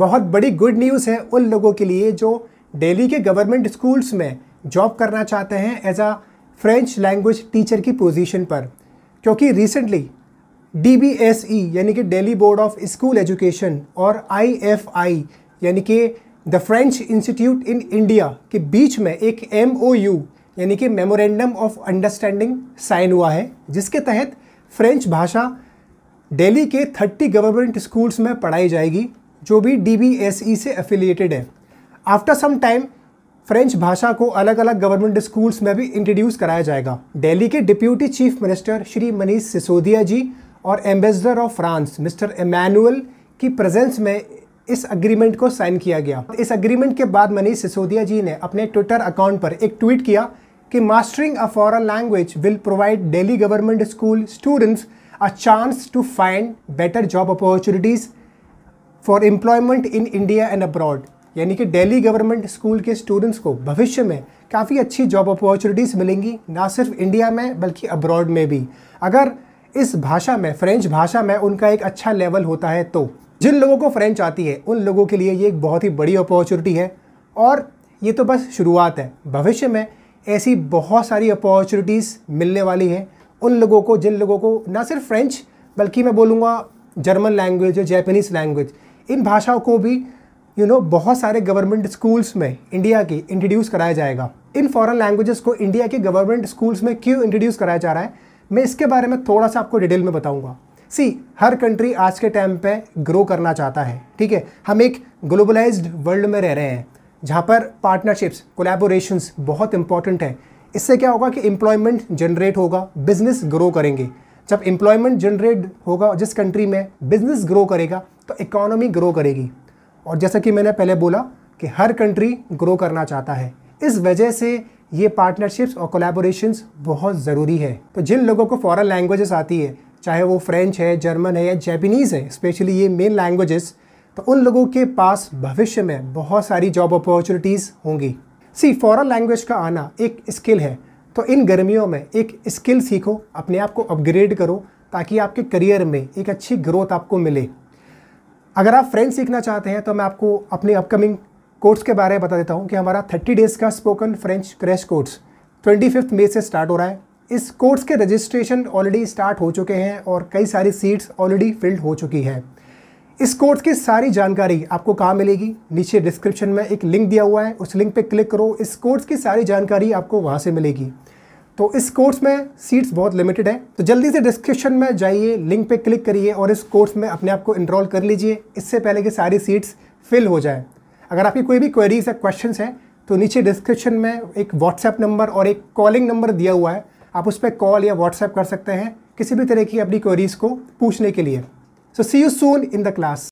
बहुत बड़ी good news है उन लोगों के लिए जो डेली के गवर्नमेंट स्कूल्स में जॉब करना चाहते हैं as a French language teacher की पोजीशन पर क्योंकि रिसेंटली डी e, यानी कि Delhi board of school education और आई यानी कि the French institute in India के बीच में एक एम यानी कि मेमोरेंडम ऑफ अंडरस्टैंडिंग साइन हुआ है जिसके तहत फ्रेंच भाषा दिल्ली के 30 गवर्नमेंट स्कूल्स में पढ़ाई जाएगी जो भी डी e से एफिलिएटेड है आफ्टर सम टाइम फ्रेंच भाषा को अलग अलग गवर्नमेंट स्कूल्स में भी इंट्रोड्यूस कराया जाएगा दिल्ली के deputy chief minister Shri Manish Sisodia ji और ambassador of France mister Emmanuel की प्रेजेंस में इस अग्रीमेंट को साइन किया गया इस अग्रीमेंट के बाद मनीष सिसोदिया जी ने अपने ट्विटर अकाउंट पर एक ट्वीट किया कि mastering a foreign language will provide Delhi government school students a chance to find better job opportunities for employment in India and abroad यानी कि डेली गवर्नमेंट स्कूल के स्टूडेंट्स को भविष्य में काफ़ी अच्छी जॉब अपॉर्चुनिटीज़ मिलेंगी ना सिर्फ इंडिया में बल्कि अब्रॉड में भी अगर इस भाषा में फ्रेंच भाषा में उनका एक अच्छा लेवल होता है तो जिन लोगों को फ्रेंच आती है उन लोगों के लिए ये एक बहुत ही बड़ी अपॉर्चुनिटी है और ये तो बस शुरुआत है भविष्य में ऐसी बहुत सारी अपॉर्चुनिटीज़ मिलने वाली हैं उन लोगों को जिन लोगों को ना सिर्फ फ्रेंच बल्कि मैं बोलूँगा जर्मन लैंग्वेज या जैपनीज़ लैंग्वेज इन भाषाओं को भी यू you नो know, बहुत सारे गवर्नमेंट स्कूल्स में इंडिया की इंट्रोड्यूस कराया जाएगा इन फॉरेन लैंग्वेजेस को इंडिया के गवर्नमेंट स्कूल्स में क्यों इंट्रोड्यूस कराया जा रहा है मैं इसके बारे में थोड़ा सा आपको डिटेल में बताऊंगा सी हर कंट्री आज के टाइम पे ग्रो करना चाहता है ठीक है हम एक ग्लोबलाइज वर्ल्ड में रह रहे हैं जहाँ पर पार्टनरशिप्स कोलेबोरेशंस बहुत इंपॉर्टेंट है इससे क्या होगा कि एम्प्लॉयमेंट जनरेट होगा बिजनेस ग्रो करेंगे जब एम्प्लॉयमेंट जनरेट होगा जिस कंट्री में बिजनेस ग्रो करेगा तो इकॉनमी ग्रो करेगी और जैसा कि मैंने पहले बोला कि हर कंट्री ग्रो करना चाहता है इस वजह से ये पार्टनरशिप्स और कोलेबोरेशन बहुत ज़रूरी है तो जिन लोगों को फॉरन लैंग्वेजेस आती है चाहे वो फ्रेंच है जर्मन है या जैपनीज़ है स्पेशली ये मेन लैंग्वेजेस तो उन लोगों के पास भविष्य में बहुत सारी जॉब अपॉर्चुनिटीज़ होंगी सी फॉरन लैंग्वेज का आना एक स्किल है तो इन गर्मियों में एक स्किल सीखो अपने आप को अपग्रेड करो ताकि आपके करियर में एक अच्छी ग्रोथ आपको मिले अगर आप फ्रेंच सीखना चाहते हैं तो मैं आपको अपने अपकमिंग कोर्स के बारे में बता देता हूँ कि हमारा थर्टी डेज़ का spoken French crash course twenty fifth May से स्टार्ट हो रहा है इस कोर्स के रजिस्ट्रेशन ऑलरेडी स्टार्ट हो चुके हैं और कई सारी सीट्स ऑलरेडी फिल्ड हो चुकी हैं इस कोर्स की सारी जानकारी आपको कहाँ मिलेगी नीचे डिस्क्रिप्शन में एक लिंक दिया हुआ है उस लिंक पर क्लिक करो इस कोर्स की सारी जानकारी आपको वहाँ से मिलेगी तो इस कोर्स में सीट्स बहुत लिमिटेड है तो जल्दी से डिस्क्रिप्शन में जाइए लिंक पे क्लिक करिए और इस कोर्स में अपने आप को इनरोल कर लीजिए इससे पहले कि सारी सीट्स फिल हो जाए अगर आपकी कोई भी क्वेरीज या क्वेश्चन हैं तो नीचे डिस्क्रिप्शन में एक व्हाट्सएप नंबर और एक कॉलिंग नंबर दिया हुआ है आप उस पर कॉल या व्हाट्सएप कर सकते हैं किसी भी तरह की अपनी क्वेरीज को पूछने के लिए so see you soon in the class